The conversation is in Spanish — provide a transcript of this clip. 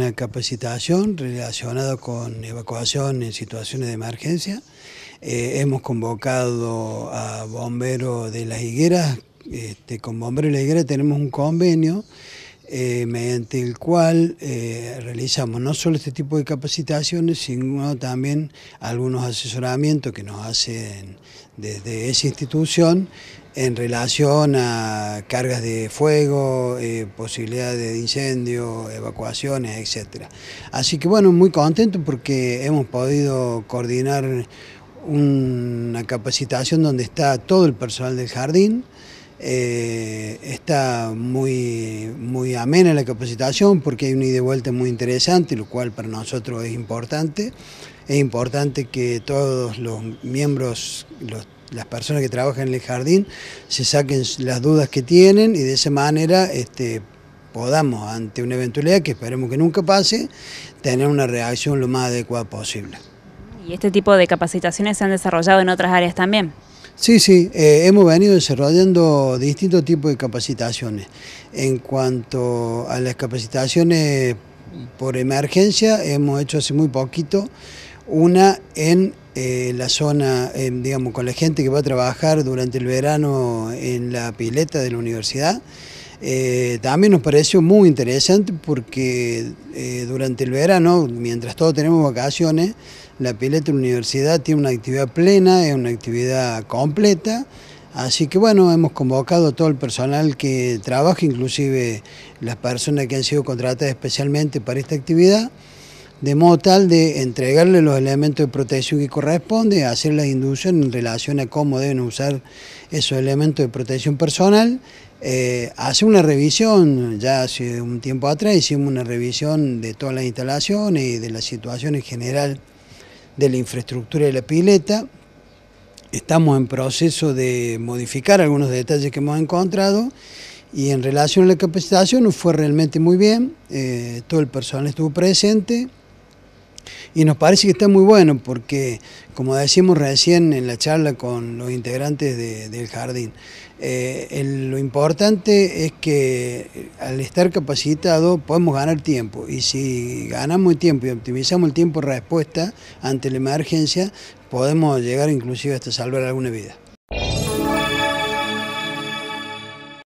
una capacitación relacionada con evacuación en situaciones de emergencia. Eh, hemos convocado a bomberos de las higueras, este, con bomberos de las higueras tenemos un convenio eh, mediante el cual eh, realizamos no solo este tipo de capacitaciones, sino también algunos asesoramientos que nos hacen desde esa institución en relación a cargas de fuego, eh, posibilidades de incendio, evacuaciones, etc. Así que bueno, muy contento porque hemos podido coordinar una capacitación donde está todo el personal del jardín, eh, está muy, muy amena la capacitación porque hay un ida y vuelta muy interesante, lo cual para nosotros es importante. Es importante que todos los miembros, las personas que trabajan en el jardín, se saquen las dudas que tienen y de esa manera este, podamos, ante una eventualidad que esperemos que nunca pase, tener una reacción lo más adecuada posible. ¿Y este tipo de capacitaciones se han desarrollado en otras áreas también? Sí, sí, eh, hemos venido desarrollando distintos tipos de capacitaciones. En cuanto a las capacitaciones por emergencia, hemos hecho hace muy poquito una en eh, la zona, eh, digamos, con la gente que va a trabajar durante el verano en la pileta de la universidad. Eh, también nos pareció muy interesante porque durante el verano, mientras todos tenemos vacaciones, la pileta de la universidad tiene una actividad plena, es una actividad completa. Así que bueno, hemos convocado a todo el personal que trabaja, inclusive las personas que han sido contratadas especialmente para esta actividad de modo tal de entregarle los elementos de protección que corresponde, hacer las inducciones en relación a cómo deben usar esos elementos de protección personal. Hace eh, hacer una revisión, ya hace un tiempo atrás hicimos una revisión de todas las instalaciones y de la situación en general de la infraestructura de la pileta. Estamos en proceso de modificar algunos detalles que hemos encontrado y en relación a la capacitación fue realmente muy bien, eh, todo el personal estuvo presente y nos parece que está muy bueno porque, como decimos recién en la charla con los integrantes del jardín, eh, lo importante es que eh, al estar capacitado podemos ganar tiempo y si ganamos tiempo y optimizamos el tiempo de respuesta ante la emergencia, podemos llegar inclusive hasta salvar alguna vida.